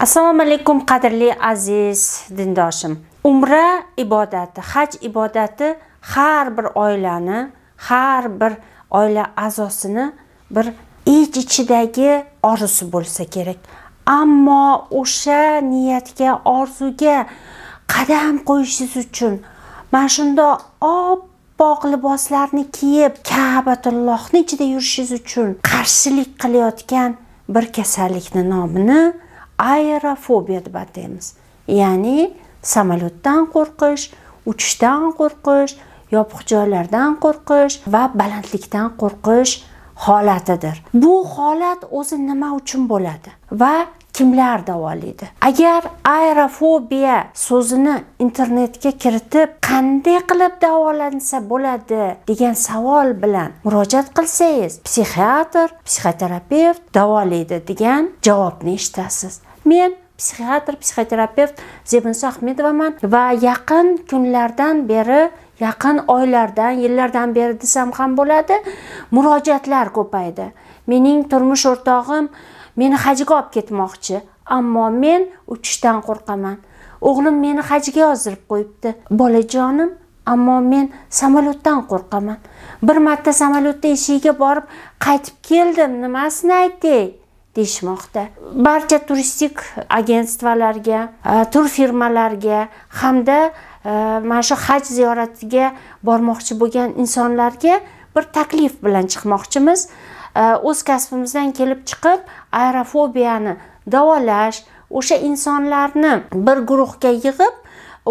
assalomu alaykum qadrli aziz dindoshim umra ibodati haj ibodati har bir oilani har bir oila a'zosini bir ich ichidagi orzusi bo'lsa kerak ammo o'sha niyatga orzuga qadam qo'yishingiz uchun mana shundoq oppoq liboslarni kiyib kabatullohni ichida yurishingiz uchun qarshilik qilayotgan bir kasallikni nomini aerofobiya deb ataymiz ya'ni samolyotdan qo'rqish uchishdan qo'rqish yopiq joylardan qo'rqish va balandlikdan qo'rqish holatidir bu holat o'zi nima uchun bo'ladi va kimlar davolaydi agar aerofobiya so'zini internetga kiritib qanday qilib davolansa bo'ladi degan savol bilan murojaat qilsangiz psixiatr psixoterapevt davolaydi degan javobni eshitasiz Men psixiatr, psixoterapevt Zebanso Ahmedovaman va yaqin kunlardan beri yaqin oylardan yillardan beri desam ham bo'ladi murojaatlar ko'paydi mening turmush o'rtog'im meni hajga olib ketmoqchi ammo men uchishdan qo'rqaman o'g'lim meni hajga yozdirib qo'yibdi bolajonim ammo men samolyotdan qo'rqaman bir marta samolyotda eshigiga borib qaytib keldim nimasini aytay deyishmoqda barcha turistik agentstvalarga e, tur firmalarga hamda e, mana shu haj ziyoratiga bormoqchi bo'lgan insonlarga bir taklif bilan chiqmoqchimiz e, o'z kasbimizdan kelib chiqib aerofobiyani davolash o'sha insonlarni bir guruhga yig'ib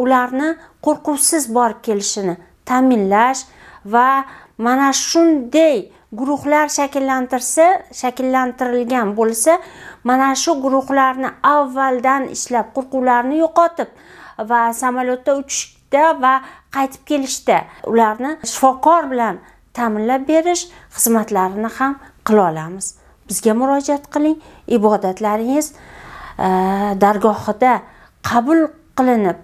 ularni qo'rquvsiz borib kelishini ta'minlash va mana shunday guruhlar shakllantirsa shakllantirilgan bo'lsa mana shu guruhlarni avvaldan ishlab qo'rquvlarni yo'qotib va samolyotda uchishda va qaytib kelishda ularni shifokor bilan ta'minlab berish xizmatlarini ham qila olamiz bizga murojaat qiling ibodatlaringiz e, dargohida qabul qilinib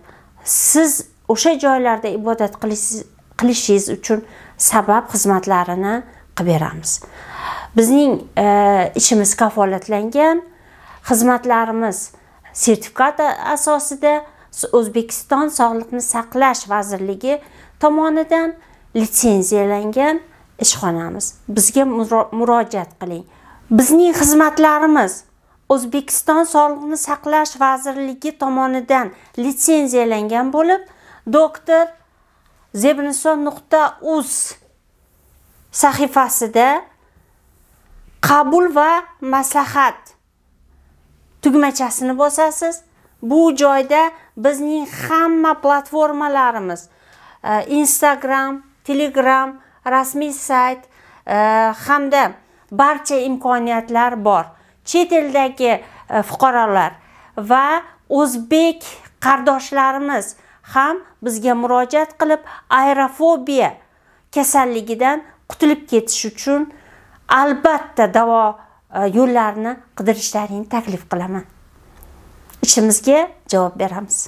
siz o'sha joylarda ibodat qilishingiz uchun sabab xizmatlarini qilib beramiz bizning e, ichimiz kafolatlangan xizmatlarimiz sertifikat asosida o'zbekiston sog'liqni saqlash vazirligi tomonidan litsenziyalangan ishxonamiz bizga murojaat qiling bizning xizmatlarimiz o'zbekiston sog'liqni saqlash vazirligi tomonidan litsenziyalangan bo'lib doktor zebniso nuqta uz sahifasida qabul va maslahat tugmachasini bosasiz bu joyda bizning hamma platformalarimiz e, instagram telegram rasmiy sayt e, hamda barcha imkoniyatlar bor chet eldagi e, fuqarolar va o'zbek qardoshlarimiz ham bizga murojaat qilib aerofobiya kasalligidan qutulib ketish uchun albatta davo e, yo'llarini qidirishlaringni taklif qilaman ishimizga javob beramiz